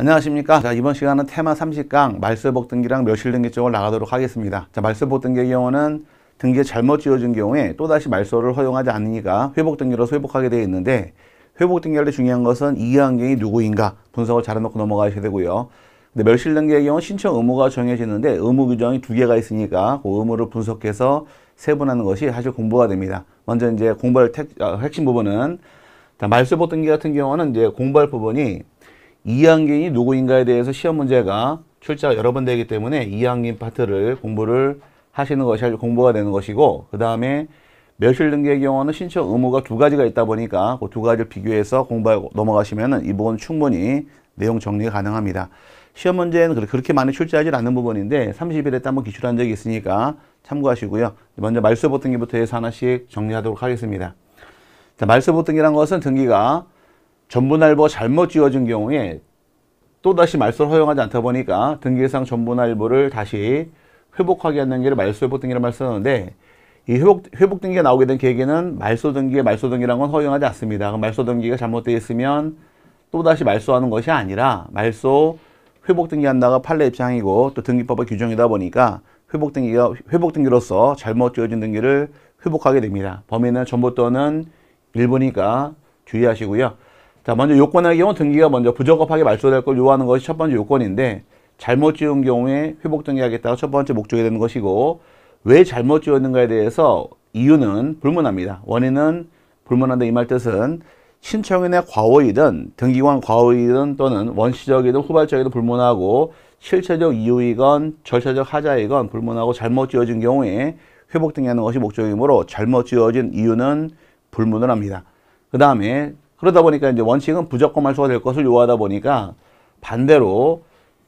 안녕하십니까 자 이번 시간은 테마 30강 말소복 등기랑 멸실 등기 쪽을 나가도록 하겠습니다 자 말소복 등기의 경우는 등기에 잘못 지어진 경우에 또다시 말소를 허용하지 않으니까 회복 등기로 회복하게 되어 있는데 회복 등기할 때 중요한 것은 이해환경이 누구인가 분석을 잘 해놓고 넘어가셔야 되고요 근데 멸실 등기의 경우 신청 의무가 정해지는데 의무 규정이 두 개가 있으니까 그 의무를 분석해서 세분하는 것이 사실 공부가 됩니다 먼저 이제 공부할 택, 아, 핵심 부분은 자, 말소복 등기 같은 경우는 이제 공부할 부분이 이항균이 누구인가에 대해서 시험 문제가 출제가 여러 번 되기 때문에 이항균 파트를 공부를 하시는 것이 아주 공부가 되는 것이고 그 다음에 멸실 등기의 경우는 신청 의무가 두 가지가 있다 보니까 그 두 가지를 비교해서 공부하고 넘어가시면 이 부분 충분히 내용 정리가 가능합니다. 시험 문제는 그렇게 많이 출제하지 않는 부분인데 30일에 한번 기출한 적이 있으니까 참고하시고요. 먼저 말소보 등기부터 해서 하나씩 정리하도록 하겠습니다. 자, 말소보 등기란 것은 등기가 전분할보 잘못 지어진 경우에 또다시 말소를 허용하지 않다 보니까 등기상 전분할보를 다시 회복하게 하는 길을 말소회복등기라고 말쓰는데 이 회복, 회복등기가 나오게 된 계기는 말소등기에 말소등기라는 건 허용하지 않습니다. 그럼 말소등기가 잘못되어 있으면 또다시 말소하는 것이 아니라 말소 회복등기한다가 판례 입장이고 또 등기법의 규정이다 보니까 회복등기가 회복등기로서 잘못 지어진 등기를 회복하게 됩니다. 범위는 전부 또는 일부니까 주의하시고요. 자, 먼저 요건의 경우 등기가 먼저 부적합하게 말소될 걸 요하는 구 것이 첫 번째 요건인데 잘못 지은 경우에 회복 등기하겠다가 첫 번째 목적이 되는 것이고 왜 잘못 지었는가에 대해서 이유는 불문합니다. 원인은 불문한다 이 말 뜻은 신청인의 과오이든 등기관 과오이든 또는 원시적이든 후발적이든 불문하고 실체적 이유이건 절차적 하자이건 불문하고 잘못 지어진 경우에 회복 등기하는 것이 목적이므로 잘못 지어진 이유는 불문을 합니다. 그 다음에 그러다 보니까 이제 원칙은 부적거 말소가 될 것을 요하다 보니까 반대로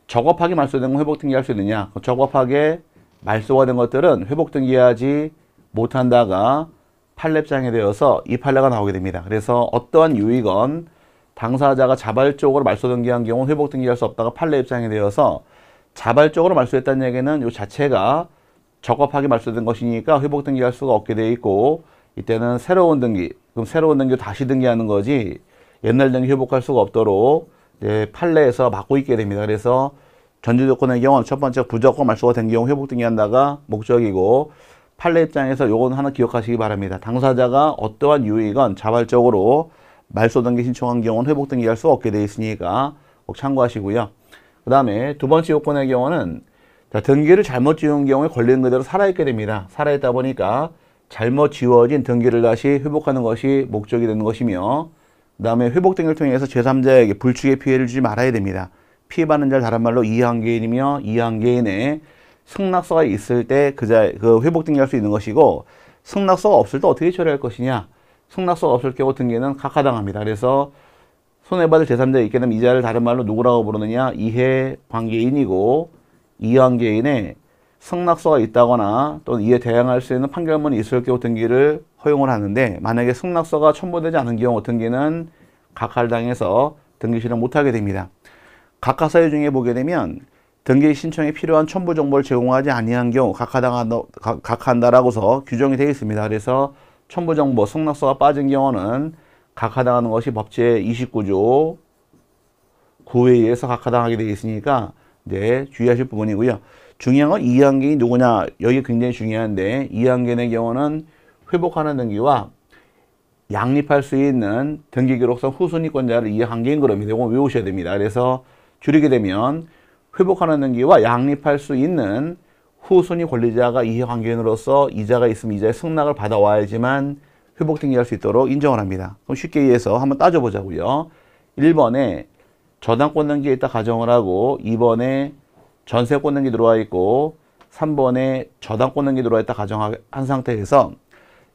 적업하게 말소된 건 회복 등기할 수 있느냐? 그 적업하게 말소가 된 것들은 회복 등기하지 못한다가 판례장에 되어서 이 판례가 나오게 됩니다. 그래서 어떠한 유익은 당사자가 자발적으로 말소 등기한 경우 회복 등기할 수 없다가 판례 입장에 되어서 자발적으로 말소했다는 얘기는 이 자체가 적법하게 말소된 것이니까 회복 등기할 수가 없게 돼 있고 이때는 새로운 등기, 그럼 새로운 등기 다시 등기하는 거지 옛날 등기 회복할 수가 없도록 네, 판례에서 막고 있게 됩니다. 그래서 전제 조건의 경우는 첫 번째 부조건 말소가 된 경우 회복 등기한다가 목적이고 판례 입장에서 요건 하나 기억하시기 바랍니다. 당사자가 어떠한 유익은 자발적으로 말소 등기 신청한 경우는 회복 등기할 수 없게 되어 있으니까 꼭 참고하시고요. 그 다음에 두 번째 요건의 경우는 등기를 잘못 지은 경우에 걸리는 그대로 살아있게 됩니다. 살아있다 보니까 잘못 지워진 등기를 다시 회복하는 것이 목적이 되는 것이며 그 다음에 회복된 걸 통해서 제3자에게 불축의 피해를 주지 말아야 됩니다. 피해받는 자를 다른 말로 이한계인이며이한계인의 승낙서가 있을 때 그자 그, 그 회복 등기할 수 있는 것이고 승낙서가 없을 때 어떻게 처리할 것이냐 승낙서가 없을 경우 등기는 각하당합니다. 그래서 손해받을 제3자에게 되면 이자를 다른 말로 누구라고 부르느냐 이해 관계인이고 이한계인의 승낙서가 있다거나 또는 이에 대항할 수 있는 판결문이 있을 경우 등기를 허용을 하는데 만약에 승낙서가 첨부되지 않은 경우 등기는 각할당에서 등기 실을 못하게 됩니다. 각하 사유 중에 보게 되면 등기 신청에 필요한 첨부 정보를 제공하지 아니한 경우 각하당한다, 각한다라고서 규정이 되어 있습니다. 그래서 첨부 정보, 승낙서가 빠진 경우는 각하당하는 것이 법제 29조 9에 의해서 각하당하게 되어 있으니까 네, 주의하실 부분이고요. 중요한 건 이항갱이 누구냐? 여기 굉장히 중요한데 이항갱의 경우는 회복하는 등기와 양립할 수 있는 등기 기록상 후순위권자를 이항갱 그럼이 되고 외우셔야 됩니다. 그래서 줄이게 되면 회복하는 등기와 양립할 수 있는 후순위 권리자가 이해관계인으로서 이자가 있으면 이자의 승낙을 받아와야지만 회복 등기할 수 있도록 인정을 합니다. 그럼 쉽게 이해해서 한번 따져보자고요. 1번에 저당 권는게 있다 가정을 하고 2번에 전세 권는게 들어와 있고 3번에 저당 권는게 들어와 있다 가정한 상태에서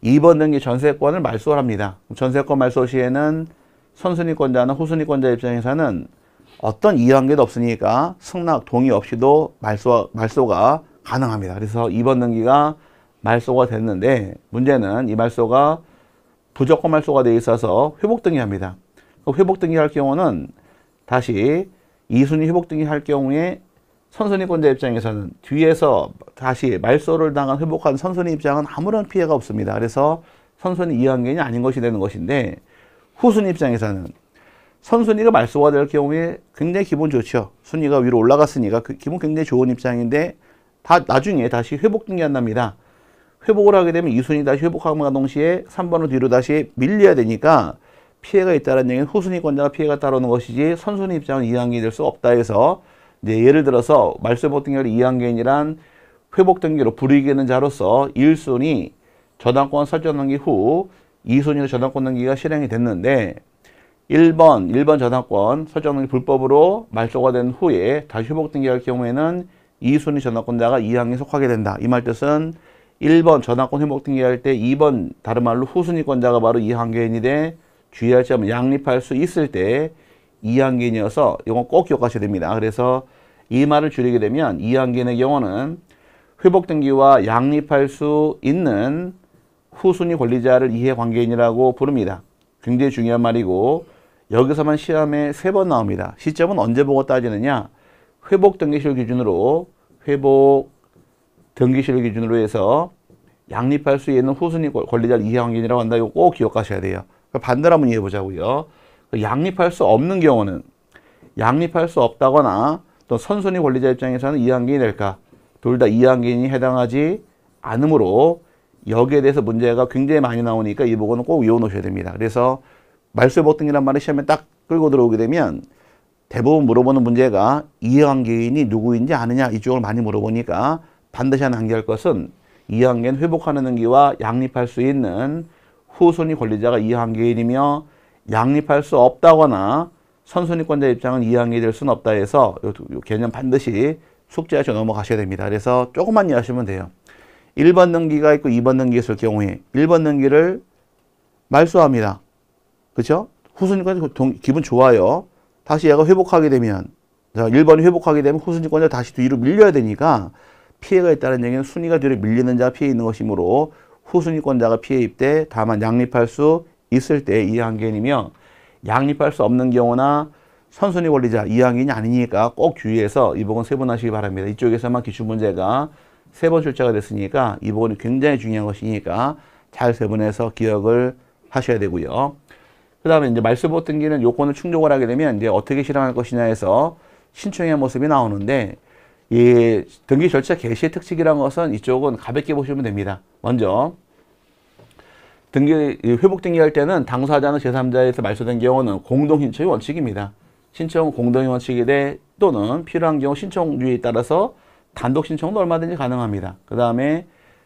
2번 등기 전세권을 말소를 합니다. 전세권 말소 시에는 선순위권자나 후순위권자 입장에서는 어떤 이해관계도 없으니까 승낙 동의 없이도 말소, 말소가 가능합니다. 그래서 2번 등기가 말소가 됐는데 문제는 이 말소가 부적건 말소가 돼 있어서 회복 등기합니다. 그 회복 등기할 경우는 다시 이순위 회복 등이 할 경우에 선순위권자 입장에서는 뒤에서 다시 말소를 당한 회복한 선순위 입장은 아무런 피해가 없습니다. 그래서 선순위 이항견이 아닌 것이 되는 것인데 후순위 입장에서는 선순위가 말소가 될 경우에 굉장히 기분 좋죠. 순위가 위로 올라갔으니까 그 기분 굉장히 좋은 입장인데 다 나중에 다시 회복 등기한답니다. 회복을 하게 되면 이순위 다시 회복함과 동시에 삼번으로 뒤로 다시 밀려야 되니까 피해가 있다는 얘기는 후순위권자가 피해가 따르는 것이지 선순위 입장은 이항계가 될수 없다 해서 이제 예를 들어서 말소보등결 이항계인이란 회복등기로 불이익 이 있는 자로서 1순위 저당권 설정등기 후 2순위로 저당권 등기가 실행이 됐는데 1번, 1번 저당권 설정등기 불법으로 말소가 된 후에 다시 회복등기할 경우에는 2순위 저당권자가 이항에 속하게 된다. 이 말 뜻은 1번 저당권 회복등기할 때 2번 다른 말로 후순위권자가 바로 이항계인이돼 주의할 점은 양립할 수 있을 때이항견이어서 이건 꼭 기억하셔야 됩니다. 그래서 이 말을 줄이게 되면 이항견의 경우는 회복등기와 양립할 수 있는 후순위 권리자를 이해관계인이라고 부릅니다. 굉장히 중요한 말이고 여기서만 시험에 세 번 나옵니다. 시점은 언제 보고 따지느냐? 회복등기실 기준으로 회복 등기실 기준으로 해서 양립할 수 있는 후순위 권리자를 이해관계인이라고 한다. 이거 꼭 기억하셔야 돼요. 그 반대로 한번 이해해 보자고요. 그 양립할 수 없는 경우는 양립할 수 없다거나 또 선순위 권리자 입장에서는 이항기이 될까? 둘 다이항인이 해당하지 않으므로 여기에 대해서 문제가 굉장히 많이 나오니까 이 부분은 꼭 외워놓으셔야 됩니다. 그래서 말소복등이란 말을 시험에 딱 끌고 들어오게 되면 대부분 물어보는 문제가 이항기인이 누구인지 아느냐 이쪽을 많이 물어보니까 반드시 한나 암기할 것은 이항기는 회복하는 능기와 양립할 수 있는 후손이 권리자가 이항계인이며 양립할 수 없다거나 선순위권자 입장은 이항이 될 수는 없다 해서 이 개념 반드시 숙제하셔 넘어가셔야 됩니다. 그래서 조금만 이해하시면 돼요. 1번 등기가 있고 2번 등기 있을 경우에 1번 등기를 말소합니다. 그렇죠? 후순위권자 기분 좋아요. 다시 얘가 회복하게 되면 1번이 회복하게 되면 후순위권자 다시 뒤로 밀려야 되니까 피해가 있다는 얘기는 순위가 뒤로 밀리는 자 피해 있는 것이므로 후순위권자가 피해 입대 다만 양립할 수 있을 때 이항견이며 양립할 수 없는 경우나 선순위 권리자 이항견이 아니니까 꼭 주의해서 이 부분 세분하시기 바랍니다. 이쪽에서만 기출 문제가 세 번 출제가 됐으니까 이 부분이 굉장히 중요한 것이니까 잘 세분해서 기억을 하셔야 되고요. 그 다음에 이제 말소보 등기는 요건을 충족을 하게 되면 이제 어떻게 실행할 것이냐 해서 신청의 모습이 나오는데 이 등기 절차 개시의 특칙이란 것은 이쪽은 가볍게 보시면 됩니다. 먼저 등기 회복 등기할 때는 당사자는 제3자에서 말소된 경우는 공동 신청의 원칙입니다. 신청 공동의 원칙이돼 또는 필요한 경우 신청주의에 따라서 단독 신청도 얼마든지 가능합니다. 그 다음에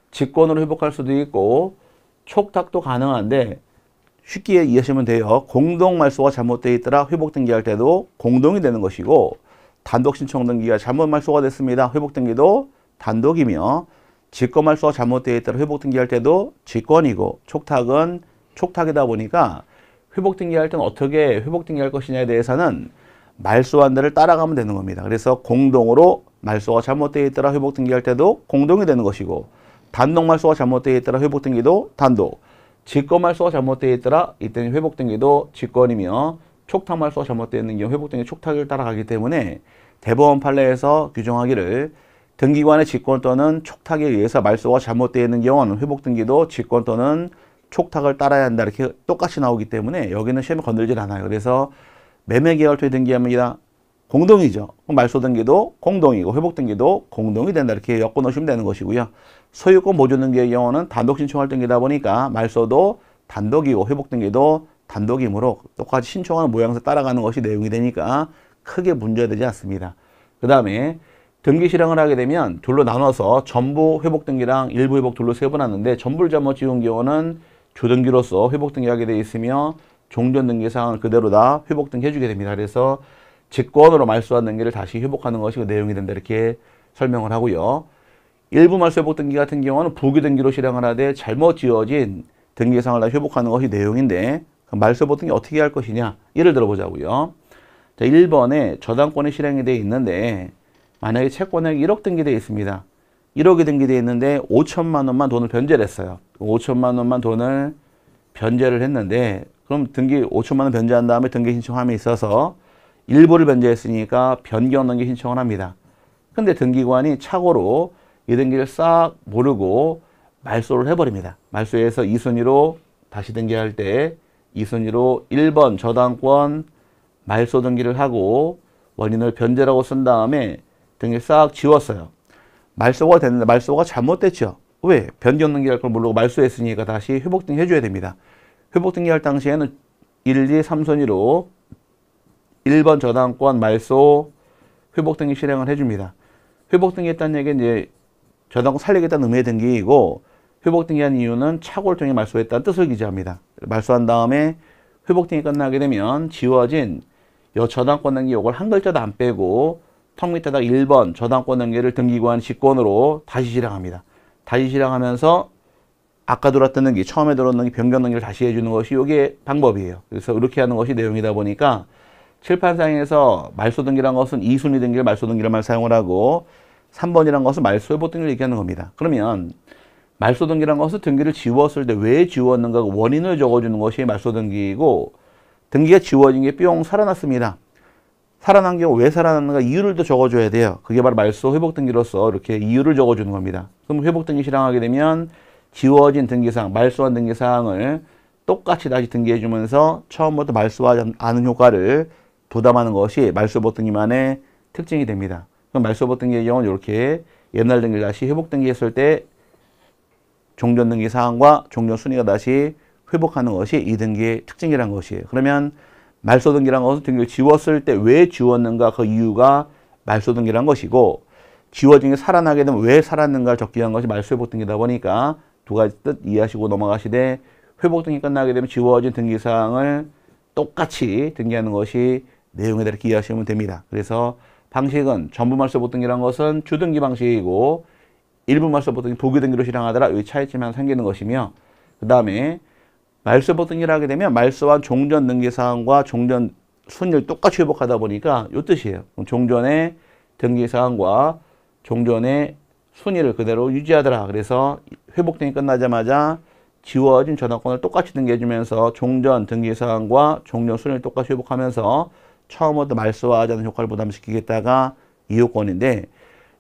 직권으로 회복할 수도 있고 촉탁도 가능한데 쉽게 이해하시면 돼요. 공동 말소가 잘못되어 있더라 회복 등기할 때도 공동이 되는 것이고 단독 신청 등기가 잘못 말소가 됐습니다. 회복 등기도 단독이며 직권 말소가 잘못되어 있다면 회복 등기할 때도 직권이고 촉탁은 촉탁이다 보니까 회복 등기할 때는 어떻게 회복 등기할 것이냐에 대해서는 말소한 데를 따라가면 되는 겁니다. 그래서 공동으로 말소가 잘못되어 있더라 회복 등기할 때도 공동이 되는 것이고 단독 말소가 잘못되어 있더라 회복 등기도 단독 직권 말소가 잘못되어 있더라 이때는 회복 등기도 직권이며 촉탁 말소가 잘못되는 경우 회복등의 촉탁을 따라가기 때문에 대법원 판례에서 규정하기를 등기관의 직권 또는 촉탁에 의해서 말소가 잘못되어 있는 경우는 회복 등기도 직권 또는 촉탁을 따라야 한다 이렇게 똑같이 나오기 때문에 여기는 시험에 건들질 않아요. 그래서 매매 계열 토지 등기하면 이다 공동이죠. 말소 등기도 공동이고 회복 등기도 공동이 된다 이렇게 엮어 놓으시면 되는 것이고요. 소유권 보존 등기의 경우는 단독 신청할 등기다 보니까 말소도 단독이고 회복 등기도 단독이므로 똑같이 신청하는 모양새 따라가는 것이 내용이 되니까 크게 문제되지 않습니다. 그 다음에 등기 실행을 하게 되면 둘로 나눠서 전부 회복 등기랑 일부 회복 둘로 세분하는데 전부를 잘못 지운 경우는 조등기로서 회복 등기하게 되어 있으며 종전 등기 사항을 그대로 다 회복 등기 해주게 됩니다. 그래서 직권으로 말소한 등기를 다시 회복하는 것이 그 내용이 된다 이렇게 설명을 하고요. 일부 말소 회복 등기 같은 경우는 부기 등기로 실행을 하되 잘못 지어진 등기사항을 다 회복하는 것이 내용인데 말소보통이 어떻게 할 것이냐 예를 들어보자고요. 자, 1번에 저당권이 실행이 되어 있는데 만약에 채권액 1억 등기되어 있습니다. 1억이 등기되어 있는데 5천만 원만 돈을 변제를 했어요. 5천만 원만 돈을 변제를 했는데 그럼 등기 5천만 원 변제한 다음에 등기 신청함에 있어서 일부를 변제했으니까 변경 등기 신청을 합니다. 근데 등기관이 착오로 이 등기를 싹 모르고 말소를 해버립니다. 말소에서 2순위로 다시 등기할 때 이순위로 1번 저당권 말소등기를 하고 원인을 변제라고 쓴 다음에 등에 싹 지웠어요. 말소가 됐는데 말소가 잘못됐죠. 왜? 변경등기할 걸 모르고 말소했으니까 다시 회복등기 해줘야 됩니다. 회복등기할 당시에는 1, 2, 3순위로 1번 저당권 말소 회복등기 실행을 해줍니다. 회복등기 했다는 얘기는 이제 저당권 살리겠다는 의미의 등기이고 회복등기한 이유는 착오를 통해 말소했다는 뜻을 기재합니다. 말소한 다음에 회복등이 끝나게 되면 지워진 여저당권 등기 요걸 한 글자도 안 빼고 턱 밑에다 1번 저당권 등기를 등기관 직권으로 다시 실행합니다. 다시 실행하면서 아까 들어왔던 등기, 처음에 들어왔던 등기, 변경 등기를 다시 해주는 것이 이게 방법이에요. 그래서 이렇게 하는 것이 내용이다 보니까 칠판상에서 말소 등기란 것은 이순위 등기를 말소 등기란말 사용을 하고 삼번이란 것은 말소 회복 등기를 얘기하는 겁니다. 그러면 말소등기란 것은 등기를 지웠을 때 왜 지웠는가 원인을 적어주는 것이 말소등기이고 등기가 지워진 게 뿅 살아났습니다. 살아난 경우 왜 살아났는가 이유를 또 적어줘야 돼요. 그게 바로 말소 회복등기로서 이렇게 이유를 적어주는 겁니다. 그럼 회복등기 실행하게 되면 지워진 등기사항, 말소한 등기사항을 똑같이 다시 등기해주면서 처음부터 말소하지 않은 효과를 도담하는 것이 말소 회복등기만의 특징이 됩니다. 그럼 말소 회복등기의 경우는 이렇게 옛날 등기를 다시 회복등기했을 때 종전 등기 사항과 종전 순위가 다시 회복하는 것이 이등기의 특징이란 것이에요. 그러면 말소 등기란 것은 등기를 지웠을 때 왜 지웠는가 그 이유가 말소 등기란 것이고 지워진 게 살아나게 되면 왜 살았는가를 적기 위한 것이 말소 회복 등기다 보니까 두 가지 뜻 이해하시고 넘어가시되 회복 등기 끝나게 되면 지워진 등기 사항을 똑같이 등기하는 것이 내용에 대해 이해하시면 됩니다. 그래서 방식은 전부 말소 회복 등기란 것은 주등기 방식이고 일부 말서보통이 보교 등기로 실행하더라 이 차이점이 생기는 것이며 그 다음에 말소보 등기를 하게 되면 말소와 종전 등기사항과 종전 순위를 똑같이 회복하다 보니까 이 뜻이에요. 종전의 등기사항과 종전의 순위를 그대로 유지하더라. 그래서 회복등이 끝나자마자 지워진 전화권을 똑같이 등기해주면서 종전 등기사항과 종전 순위를 똑같이 회복하면서 처음부터 말소화하자는 효과를 부담시키겠다가 이요건인데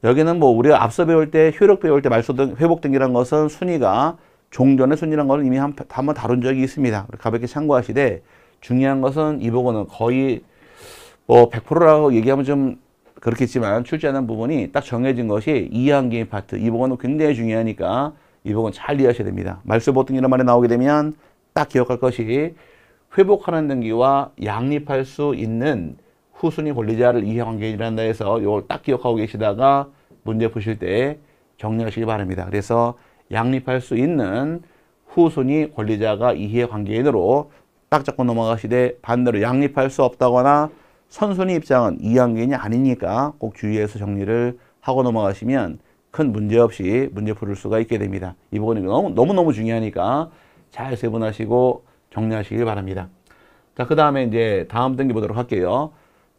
여기는 뭐 우리가 앞서 배울 때 효력 배울 때 말소등 회복등이란 것은 순위가 종전의 순위란 것은 이미 한, 번 다룬 적이 있습니다. 가볍게 참고하시되 중요한 것은 이 부분은 거의 뭐 100%라고 얘기하면 좀 그렇겠지만 출제하는 부분이 딱 정해진 것이 이항기의 파트 이 부분은 굉장히 중요하니까 이 부분 잘 이해하셔야 됩니다. 말소보등이란 말이 나오게 되면 딱 기억할 것이 회복하는 등기와 양립할 수 있는 후순위 권리자를 이해관계인이라한다 해서 이걸 딱 기억하고 계시다가 문제 푸실 때 정리하시기 바랍니다. 그래서 양립할 수 있는 후순위 권리자가 이해관계인으로 딱 잡고 넘어가시되 반대로 양립할 수 없다거나 선순위 입장은 이해관계인이 아니니까 꼭 주의해서 정리를 하고 넘어가시면 큰 문제 없이 문제 풀 수가 있게 됩니다. 이 부분이 너무, 너무너무 중요하니까 잘 세분하시고 정리하시길 바랍니다. 자, 그 다음에 이제 다음 등기 보도록 할게요.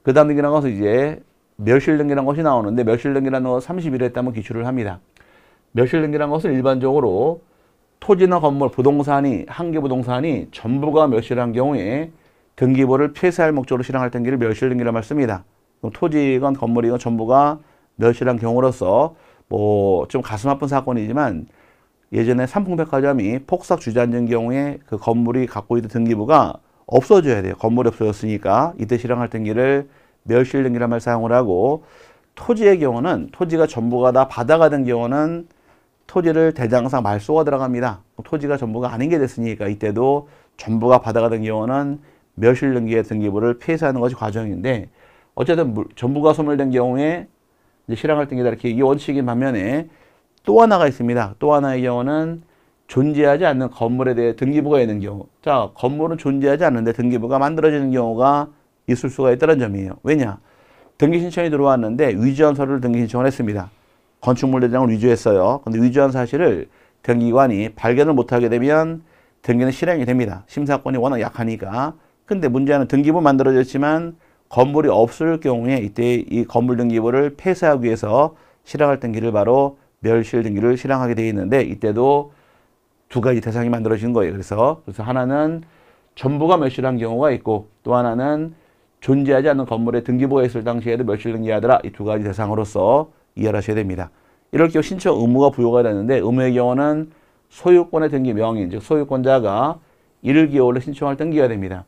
그 다음 등기 나가서 이제 멸실등기라는 것이 나오는데 멸실등기라는 것 30일 했다면 기출을 합니다. 멸실등기라는 것은 일반적으로 토지나 건물, 부동산이 한 개 부동산이 전부가 멸실한 경우에 등기부를 폐쇄할 목적으로 실행할 등기를 멸실등기라 말씀입니다. 토지건 건물이건 전부가 멸실한 경우로서 뭐 좀 가슴 아픈 사건이지만 예전에 삼풍백화점이 폭삭 주저앉은 경우에 그 건물이 갖고 있던 등기부가 없어져야 돼요. 건물이 없어졌으니까 이때 실행할 등기를 멸실 등기란 말 사용을 하고 토지의 경우는 토지가 전부가 다 바다가 된 경우는 토지를 대장상 말소가 들어갑니다. 토지가 전부가 아닌 게 됐으니까 이때도 전부가 바다가 된 경우는 멸실 등기의 등기부를 폐쇄하는 것이 과정인데 어쨌든 물, 전부가 소멸된 경우에 이제 실행할 등기다 이렇게 이 원칙인 반면에 또 하나가 있습니다. 또 하나의 경우는 존재하지 않는 건물에 대해 등기부가 있는 경우 자 건물은 존재하지 않는데 등기부가 만들어지는 경우가 있을 수가 있다는 점이에요. 왜냐? 등기 신청이 들어왔는데 위조한 서류를 등기 신청을 했습니다. 건축물 대장을 위조했어요. 근데 위조한 사실을 등기관이 발견을 못하게 되면 등기는 실행이 됩니다. 심사권이 워낙 약하니까. 근데 문제는 등기부 만들어졌지만 건물이 없을 경우에 이때 이 건물 등기부를 폐쇄하기 위해서 실행할 등기를 바로 멸실 등기를 실행하게 되어 있는데 이때도 두 가지 대상이 만들어진 거예요. 그래서 그래서 하나는 전부가 멸실한 경우가 있고 또 하나는 존재하지 않는 건물에 등기부가 있을 당시에도 멸실 등기하더라. 이 두 가지 대상으로서 이해하셔야 됩니다. 이럴 경우 신청 의무가 부여가 되는데 의무의 경우는 소유권의 등기 명인 즉 소유권자가 이개월로 신청할 등기가 됩니다.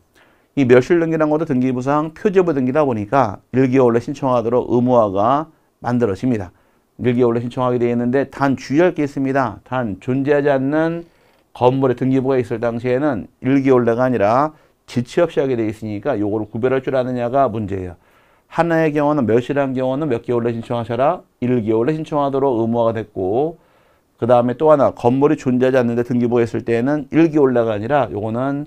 이 멸실 등기란 것도 등기부상 표제부 등기다 보니까 1개월로 신청하도록 의무화가 만들어집니다. 1개월로 신청하게 되어 있는데 단 주의할 게 있습니다. 단 존재하지 않는 건물에 등기부가 있을 당시에는 일기월례가 아니라 지체 없이 하게 되어 있으니까 요거를 구별할 줄 아느냐가 문제예요. 하나의 경우는 몇이란 경우는 몇 개월내 신청하셔라? 1개월내 신청하도록 의무화가 됐고 그 다음에 또 하나 건물이 존재하지 않는데 등기부가 있을 때는 1개월내가 아니라 요거는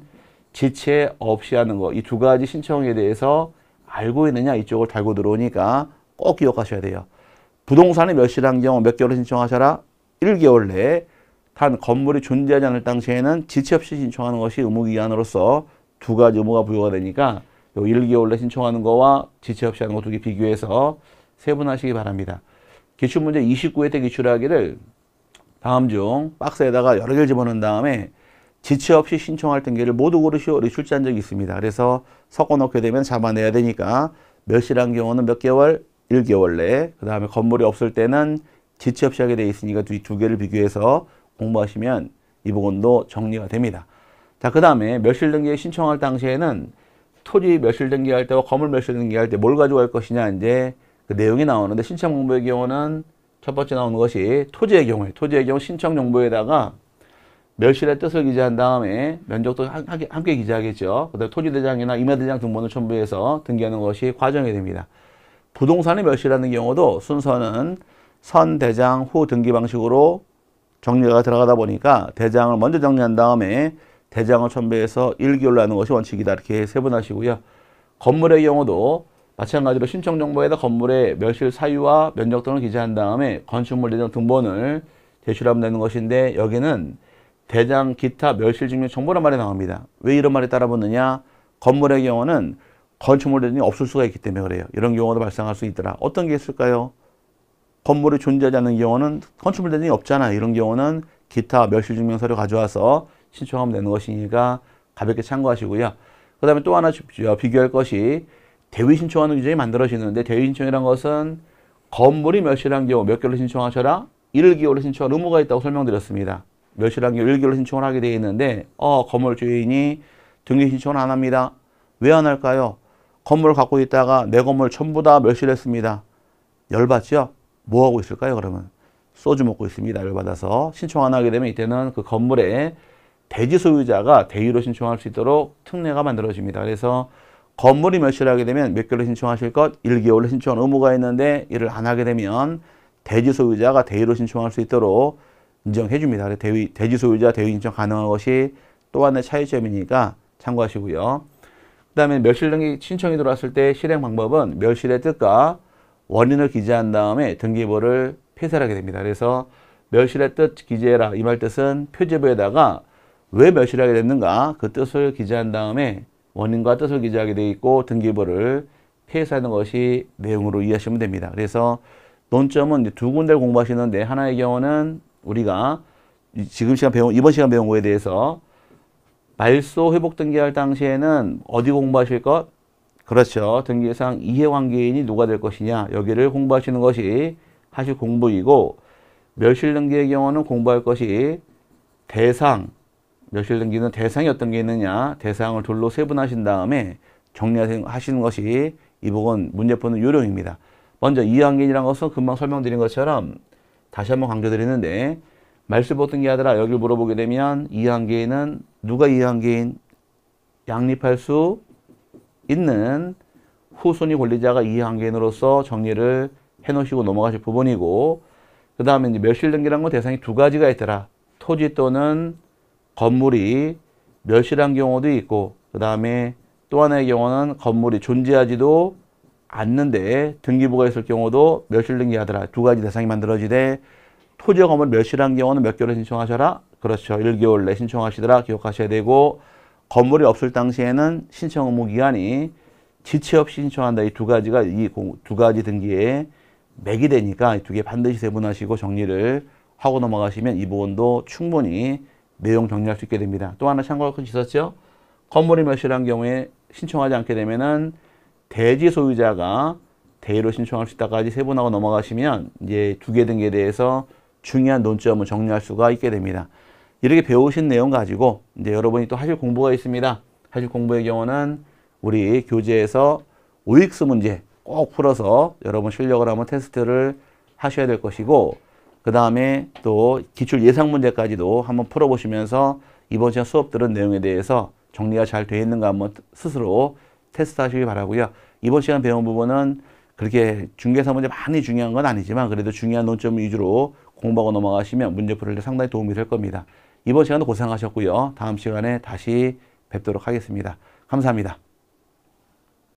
지체 없이 하는 거이 두 가지 신청에 대해서 알고 있느냐 이쪽을 달고 들어오니까 꼭 기억하셔야 돼요. 부동산이 몇이란 경우 몇 개월 신청하셔라? 1개월 내에 단 건물이 존재하지 않을 당시에는 지체 없이 신청하는 것이 의무기한으로서 두 가지 의무가 부여가 되니까 요 1개월 내 신청하는 거와 지체 없이 하는 거 두 개 비교해서 세분하시기 바랍니다. 기출문제 29회 때 기출하기를 다음 중 박스에다가 여러 개를 집어넣은 다음에 지체 없이 신청할 등기를 모두 고르시오를 출제한 적이 있습니다. 그래서 섞어넣게 되면 잡아내야 되니까 몇이란 경우는 몇 개월? 1개월 내. 그 다음에 건물이 없을 때는 지체 없이 하게 돼 있으니까 두, 두 개를 비교해서 공부하시면 이 부분도 정리가 됩니다. 자, 그 다음에 멸실등기 신청할 당시에는 토지 멸실등기 할 때와 건물 멸실등기 할때 뭘 가지고 갈 것이냐 이제 그 내용이 나오는데 신청 정보의 경우는 첫 번째 나오는 것이 토지의 경우에 토지의 경우 신청 정보에다가 멸실의 뜻을 기재한 다음에 면적도 함께 기재하겠죠. 그다음 토지대장이나 임야대장 등본을 첨부해서 등기하는 것이 과정이 됩니다. 부동산의 멸실하는 경우도 순서는 선, 대장, 후 등기 방식으로 정리가 들어가다 보니까 대장을 먼저 정리한 다음에 대장을 첨배해서 일기율로 하는 것이 원칙이다. 이렇게 세분하시고요. 건물의 경우도 마찬가지로 신청 정보에다 건물의 멸실 사유와 면적 등을 기재한 다음에 건축물 대장 등본을 제출하면 되는 것인데 여기는 대장 기타 멸실 증명 정보란 말이 나옵니다. 왜 이런 말이 따라붙느냐? 건물의 경우는 건축물 대장이 없을 수가 있기 때문에 그래요. 이런 경우도 발생할 수 있더라. 어떤 게 있을까요? 건물이 존재하지 않는 경우는 건축물 대증이 없잖아. 이런 경우는 기타 멸실증명서류 가져와서 신청하면 되는 것이니까 가볍게 참고하시고요. 그 다음에 또 하나 어, 비교할 것이 대위 신청하는 규정이 만들어지는데 대위 신청이란 것은 건물이 멸실한 경우 몇 개월로 신청하셔라? 1개월로 신청할 의무가 있다고 설명드렸습니다. 멸실한 경우 1개월로 신청을 하게 되어 있는데 어 건물 주인이 등기 신청을 안 합니다. 왜 안 할까요? 건물 갖고 있다가 내 건물 전부 다 멸실했습니다. 열받죠? 뭐 하고 있을까요? 그러면 소주 먹고 있습니다. 열받아서 신청 안 하게 되면 이때는 그 건물에 대지 소유자가 대위로 신청할 수 있도록 특례가 만들어집니다. 그래서 건물이 멸실하게 되면 몇 개월 신청하실 것, 1개월로 신청한 의무가 있는데 이를 안 하게 되면 대지 소유자가 대위로 신청할 수 있도록 인정해 줍니다. 대위, 대지 소유자 대위 신청 가능한 것이 또하나의 차이점이니까 참고하시고요. 그 다음에 멸실 등기 신청이 들어왔을 때 실행 방법은 멸실의 뜻과 원인을 기재한 다음에 등기부를 폐쇄하게 됩니다. 그래서 멸실의 뜻 기재해라 이 말 뜻은 표제부에다가 왜 멸실하게 됐는가 그 뜻을 기재한 다음에 원인과 뜻을 기재하게 되어 있고 등기부를 폐쇄하는 것이 내용으로 이해하시면 됩니다. 그래서 논점은 두 군데를 공부하시는데 하나의 경우는 우리가 지금 시간 배운 이번 시간 배운 거에 대해서 말소 회복 등기할 당시에는 어디 공부하실 것? 그렇죠. 등기상 이해관계인이 누가 될 것이냐 여기를 공부하시는 것이 사실 공부이고 멸실등기의 경우는 공부할 것이 대상, 멸실등기는 대상이 어떤 게 있느냐 대상을 둘로 세분하신 다음에 정리하시는 것이 이 부분 문제푸는 요령입니다. 먼저 이해관계인이라는 것은 금방 설명드린 것처럼 다시 한번 강조드리는데 말수보등기 하더라 여기를 물어보게 되면 이해관계인은 누가 이해관계인? 양립할 수 있는 후순위 권리자가 이해관계인으로서 정리를 해놓으시고 넘어가실 부분이고 그 다음에 이제 멸실등기라는건 대상이 두 가지가 있더라. 토지 또는 건물이 멸실한 경우도 있고 그 다음에 또 하나의 경우는 건물이 존재하지도 않는데 등기부가 있을 경우도 멸실등기하더라. 두 가지 대상이 만들어지되 토지 건물 멸실한 경우는 몇 개월 에 신청하셔라? 그렇죠. 1개월 내 신청하시더라. 기억하셔야 되고 건물이 없을 당시에는 신청 의무 기한이 지체 없이 신청한다. 이 두 가지가 이 두 가지 등기에 맥이 되니까 두 개 반드시 세분하시고 정리를 하고 넘어가시면 이 부분도 충분히 내용 정리할 수 있게 됩니다. 또 하나 참고할 것이 있었죠. 건물이 멸실한 경우에 신청하지 않게 되면은 대지 소유자가 대의로 신청할 수 있다까지 세분하고 넘어가시면 이제 두 개 등기에 대해서 중요한 논점을 정리할 수가 있게 됩니다. 이렇게 배우신 내용 가지고 이제 여러분이 또 하실 공부가 있습니다. 하실 공부의 경우는 우리 교재에서 오익스 문제 꼭 풀어서 여러분 실력을 한번 테스트를 하셔야 될 것이고 그 다음에 또 기출 예상 문제까지도 한번 풀어보시면서 이번 시간 수업들은 내용에 대해서 정리가 잘 되어 있는가 한번 스스로 테스트하시기 바라고요. 이번 시간 배운 부분은 그렇게 중개사 문제 많이 중요한 건 아니지만 그래도 중요한 논점 위주로 공부하고 넘어가시면 문제 풀을 때 상당히 도움이 될 겁니다. 이번 시간도 고생하셨고요. 다음 시간에 다시 뵙도록 하겠습니다. 감사합니다.